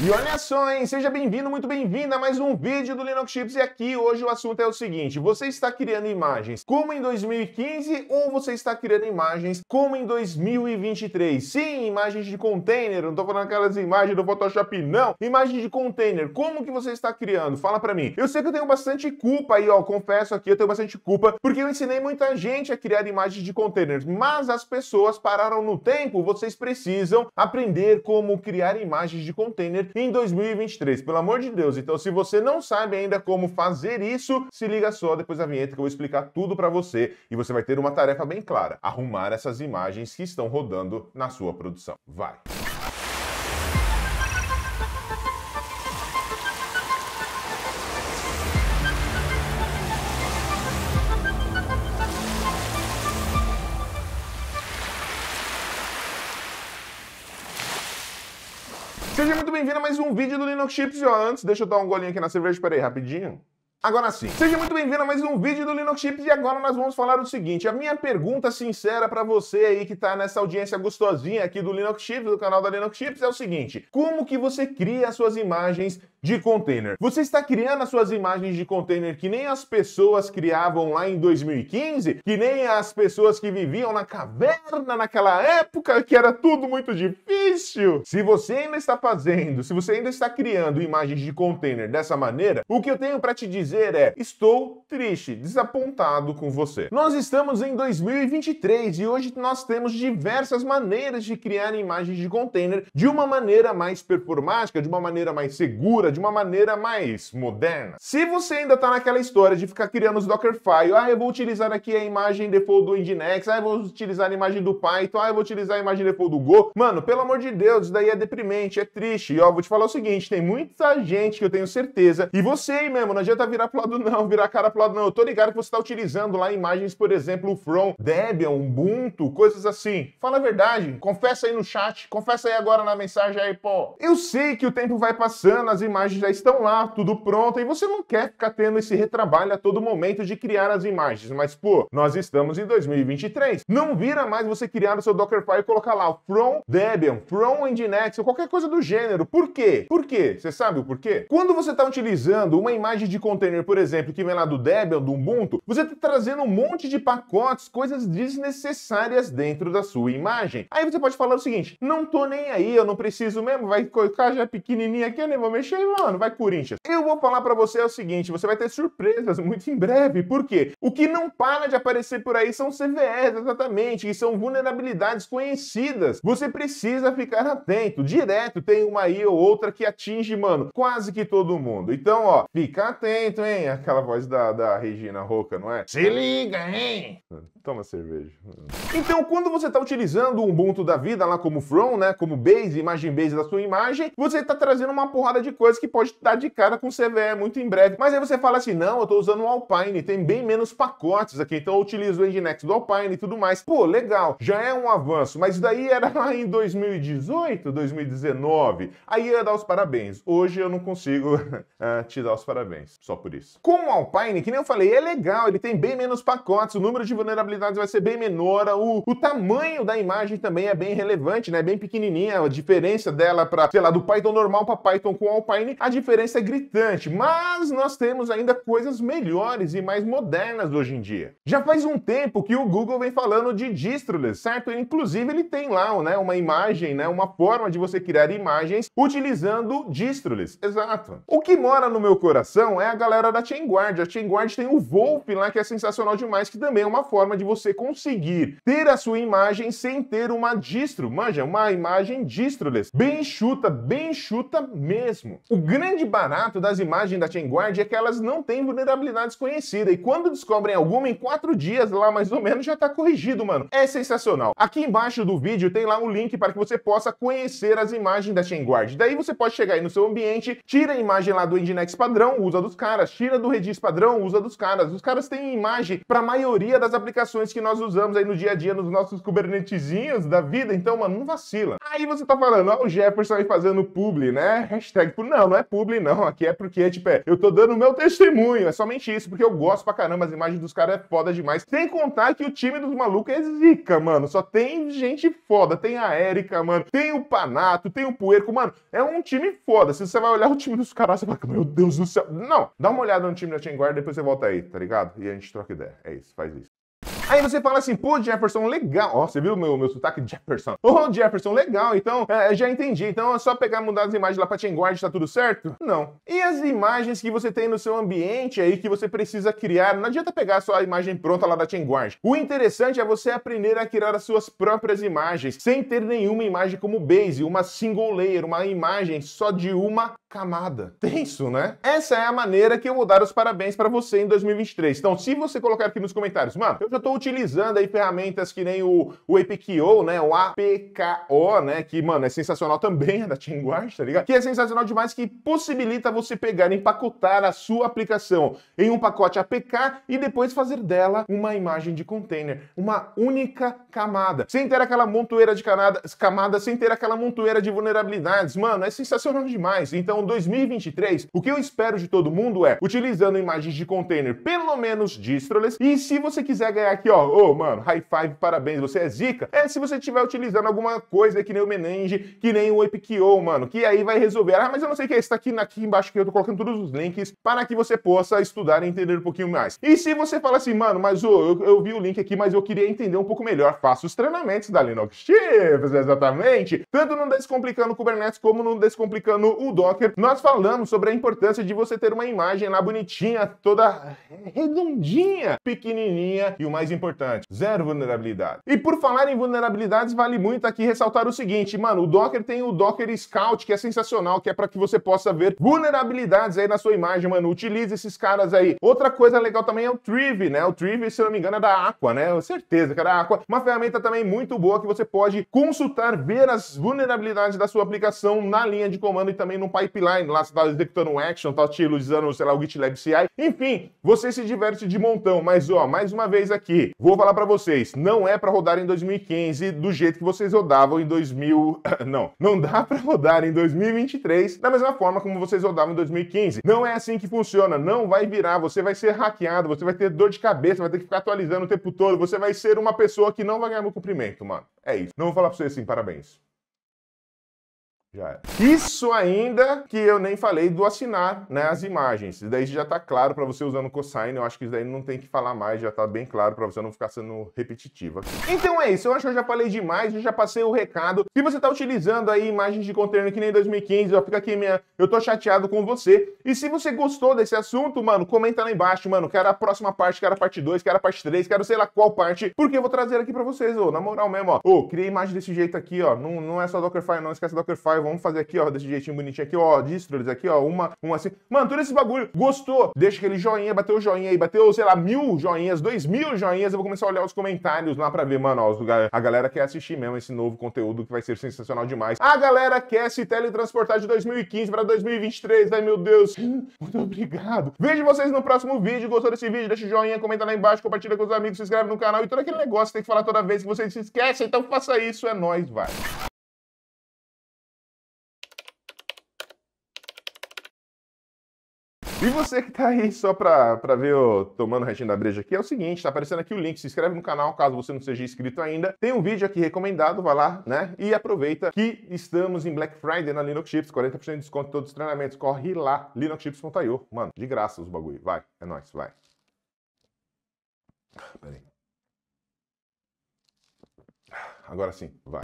E olha só, hein? Seja bem-vindo, muito bem-vinda a mais um vídeo do Linux Chips. E aqui hoje o assunto é o seguinte: você está criando imagens como em 2015 ou você está criando imagens como em 2023? Sim, imagens de container, não estou falando aquelas imagens do Photoshop, não. Imagens de container, como que você está criando? Fala para mim. Eu sei que eu tenho bastante culpa aí, ó, confesso aqui, eu tenho bastante culpa, porque eu ensinei muita gente a criar imagens de containers, mas as pessoas pararam no tempo. Vocês precisam aprender como criar imagens de container em 2023. Pelo amor de Deus. Então, se você não sabe ainda como fazer isso, se liga só depois da vinheta que eu vou explicar tudo para você e você vai ter uma tarefa bem clara: arrumar essas imagens que estão rodando na sua produção. Vai. Seja muito bem-vindo a mais um vídeo do Linux Chips. E ó, antes, deixa eu dar um golinho aqui na cerveja, espera aí rapidinho. Agora sim, seja muito bem-vindo a mais um vídeo do Linux Chips e agora nós vamos falar o seguinte, a minha pergunta sincera para você aí que está nessa audiência gostosinha aqui do Linux Chips, do canal da Linux Chips, é o seguinte, como que você cria as suas imagens de container? Você está criando as suas imagens de container que nem as pessoas criavam lá em 2015, que nem as pessoas que viviam na caverna naquela época, que era tudo muito difícil? Se você ainda está fazendo, se você ainda está criando imagens de container dessa maneira, o que eu tenho para te dizer dizer é: estou triste, desapontado com você. Nós estamos em 2023 e hoje nós temos diversas maneiras de criar imagens de container de uma maneira mais performática, de uma maneira mais segura, de uma maneira mais moderna. Se você ainda está naquela história de ficar criando os Dockerfile, ah, eu vou utilizar aqui a imagem default do Nginx, ah, eu vou utilizar a imagem do Python, ah, eu vou utilizar a imagem default do Go, mano, pelo amor de Deus, isso daí é deprimente, é triste. E ó, vou te falar o seguinte: tem muita gente que eu tenho certeza, e você aí mesmo, não adianta vir virar pro lado não, virar a cara pro lado não. Eu tô ligado que você tá utilizando lá imagens, por exemplo, From, Debian, Ubuntu, coisas assim. Fala a verdade, confessa aí no chat, confessa aí agora na mensagem aí, pô. Eu sei que o tempo vai passando, as imagens já estão lá, tudo pronto, e você não quer ficar tendo esse retrabalho a todo momento de criar as imagens, mas pô, nós estamos em 2023. Não vira mais você criar o seu Dockerfile e colocar lá From Debian, From Nginx, ou qualquer coisa do gênero. Por quê? Por quê? Você sabe o porquê? Quando você está utilizando uma imagem de conteúdo container, por exemplo, que vem lá do Debian, do Ubuntu, você está trazendo um monte de pacotes, coisas desnecessárias dentro da sua imagem. Aí você pode falar o seguinte: não tô nem aí, eu não preciso mesmo, vai colocar já é pequenininha aqui, eu nem vou mexer, mano, vai Corinthians. Eu vou falar para você é o seguinte: você vai ter surpresas muito em breve, porque o que não para de aparecer por aí são CVEs, exatamente, que são vulnerabilidades conhecidas. Você precisa ficar atento. Direto tem uma aí ou outra que atinge, mano, quase que todo mundo. Então, ó, fica atento hein? Aquela voz da, da Regina Roca, não é? Se liga, hein? Toma cerveja. Então, quando você está utilizando o Ubuntu da vida lá como From, né? Como base, imagem base da sua imagem, você está trazendo uma porrada de coisas que pode dar de cara com CVE muito em breve. Mas aí você fala assim, não, eu estou usando o Alpine, tem bem menos pacotes aqui, então eu utilizo o Nginx do Alpine e tudo mais. Pô, legal, já é um avanço, mas daí era lá em 2018, 2019. Aí eu ia dar os parabéns. Hoje eu não consigo eh, te dar os parabéns, só por por isso. Com o Alpine, que nem eu falei, é legal, ele tem bem menos pacotes, o número de vulnerabilidades vai ser bem menor, o, o tamanho da imagem também é bem relevante, né? Bem pequenininha, a diferença dela para, sei lá, do Python normal para Python com Alpine, a diferença é gritante, mas nós temos ainda coisas melhores e mais modernas hoje em dia. Já faz um tempo que o Google vem falando de distroless, certo? Inclusive ele tem lá, né, uma imagem, né, uma forma de você criar imagens utilizando distroless. Exato. O que mora no meu coração é a galera galera da Guard. A Guard tem o Volpe lá, que é sensacional demais, que também é uma forma de você conseguir ter a sua imagem sem ter uma distro. Manja, uma imagem distroless. Bem chuta, bem chuta mesmo. O grande barato das imagens da Guard é que elas não têm vulnerabilidade desconhecida. E quando descobrem alguma, em quatro dias lá mais ou menos já está corrigido, mano. É sensacional. Aqui embaixo do vídeo tem lá um link para que você possa conhecer as imagens da Guard. Daí você pode chegar aí no seu ambiente, tira a imagem lá do Nginx padrão, usa dos caras, tira do Redis padrão, usa dos caras. Os caras têm imagem para a maioria das aplicações que nós usamos aí no dia a dia, nos nossos Kubernetesinhos da vida, então, mano, não vacila. Aí você tá falando, ó, ah, o Jefferson aí fazendo publi, né? Hashtag, não, não é publi, não. Aqui é porque, tipo, é, eu tô dando o meu testemunho, é somente isso, porque eu gosto pra caramba, as imagens dos caras é foda demais. Sem contar que o time dos malucos é zica, mano. Só tem gente foda. Tem a Erika, mano. Tem o Panato, tem o Puerco, mano. É um time foda. Se você vai olhar o time dos caras, você fala, meu Deus do céu. Não, dá uma uma olhada no time da Team Guard, depois você volta aí, tá ligado? E a gente troca ideia. É isso, faz isso. Aí você fala assim, pô, Jefferson, legal. Ó, oh, você viu meu, meu sotaque Jefferson? Ô, oh, Jefferson, legal. Então, é, já entendi. Então é só pegar, mudar as imagens lá pra Guard, tá tudo certo? Não. E as imagens que você tem no seu ambiente aí que você precisa criar? Não adianta pegar só a imagem pronta lá da Guard. O interessante é você aprender a criar as suas próprias imagens, sem ter nenhuma imagem como base, uma single layer, uma imagem só de uma camada. Tenso, né? Essa é a maneira que eu vou dar os parabéns para você em 2023. Então, se você colocar aqui nos comentários, mano, eu já estou utilizando aí ferramentas que nem o, o APKO, né? O APKO, né? Que, mano, é sensacional também, é da Tinguard, tá ligado? Que é sensacional demais, que possibilita você pegar, empacotar a sua aplicação em um pacote APK e depois fazer dela uma imagem de container, uma única camada, sem ter aquela montoeira de camadas, camada, sem ter aquela montoeira de vulnerabilidades. Mano, é sensacional demais. Então, então, 2023, o que eu espero de todo mundo é utilizando imagens de container, pelo menos distroless. E se você quiser ganhar aqui, ó, ô, oh, mano, high five, parabéns, você é zica. É se você estiver utilizando alguma coisa que nem o Menenge, que nem o Epikio, mano, que aí vai resolver. Ah, mas eu não sei o que é, está aqui, aqui embaixo que eu tô colocando todos os links para que você possa estudar e entender um pouquinho mais. E se você fala assim, mano, mas oh, eu, eu, vi o link aqui, mas eu queria entender um pouco melhor, faça os treinamentos da Linux Chips, exatamente. Tanto no Descomplicando Kubernetes como no Descomplicando o Docker nós falamos sobre a importância de você ter uma imagem lá bonitinha, toda redondinha, pequenininha e o mais importante, zero vulnerabilidade. E por falar em vulnerabilidades, vale muito aqui ressaltar o seguinte, mano, o Docker tem o Docker Scout, que é sensacional, que é para que você possa ver vulnerabilidades aí na sua imagem, mano. Utilize esses caras aí. Outra coisa legal também é o Trivi, né? O Trivi, se não me engano, é da Aqua, né? Eu certeza que era é da Aqua. Uma ferramenta também muito boa que você pode consultar, ver as vulnerabilidades da sua aplicação na linha de comando e também no pipe pipeline, lá você está executando um action, está usando, sei lá, o GitLab CI. Enfim, você se diverte de montão, mas ó, mais uma vez aqui, vou falar para vocês, não é para rodar em 2015 do jeito que vocês rodavam em 2000, não, não dá para rodar em 2023 da mesma forma como vocês rodavam em 2015. Não é assim que funciona, não vai virar, você vai ser hackeado, você vai ter dor de cabeça, vai ter que ficar atualizando o tempo todo, você vai ser uma pessoa que não vai ganhar meu cumprimento, mano. É isso. Não vou falar para vocês assim, parabéns. Já é. Isso ainda que eu nem falei do assinar né, as imagens. Isso daí já está claro para você usando o cosine. Eu acho que isso daí não tem que falar mais, já está bem claro para você não ficar sendo repetitiva. Então é isso, eu acho que eu já falei demais, eu já passei o recado. Se você está utilizando aí imagens de container que nem 2015, ó, fica aqui minha... Eu tô chateado com você. E se você gostou desse assunto, mano, comenta lá embaixo, mano. Quero a próxima parte, quero a parte 2, quero a parte 3, quero sei lá qual parte, porque eu vou trazer aqui para vocês, ô, na moral mesmo, ó. Ô, criei imagem desse jeito aqui, ó. Não, não é só Dockerfile, não, esquece Dockerfile, vamos fazer aqui, ó, desse jeitinho bonitinho aqui, ó, distros aqui, ó, uma, uma assim. Mano, todo esse bagulho, gostou? Deixa aquele joinha, bateu o joinha aí, bateu, sei lá, mil joinhas, dois mil joinhas, eu vou começar a olhar os comentários lá pra ver, mano, ó, a galera quer assistir mesmo esse novo conteúdo que vai ser sensacional demais. A galera quer se teletransportar de 2015 pra 2023, ai meu Deus, muito obrigado. Vejo vocês no próximo vídeo, gostou desse vídeo? Deixa o joinha, comenta lá embaixo, compartilha com os amigos, se inscreve no canal e todo aquele negócio que tem que falar toda vez que vocês se esquecem, então faça isso, é nóis, vai. E você que tá aí só pra, pra ver o Tomando Retinho da Breja aqui, é o seguinte, tá aparecendo aqui o link, se inscreve no canal caso você não seja inscrito ainda. Tem um vídeo aqui recomendado, vai lá, né? E aproveita que estamos em Black Friday na Linux Chips, 40% de desconto em todos os treinamentos, corre lá, linuxchips.io. Mano, de graça os bagulho, vai, é nóis, vai. Ah, peraí. Agora sim, vai.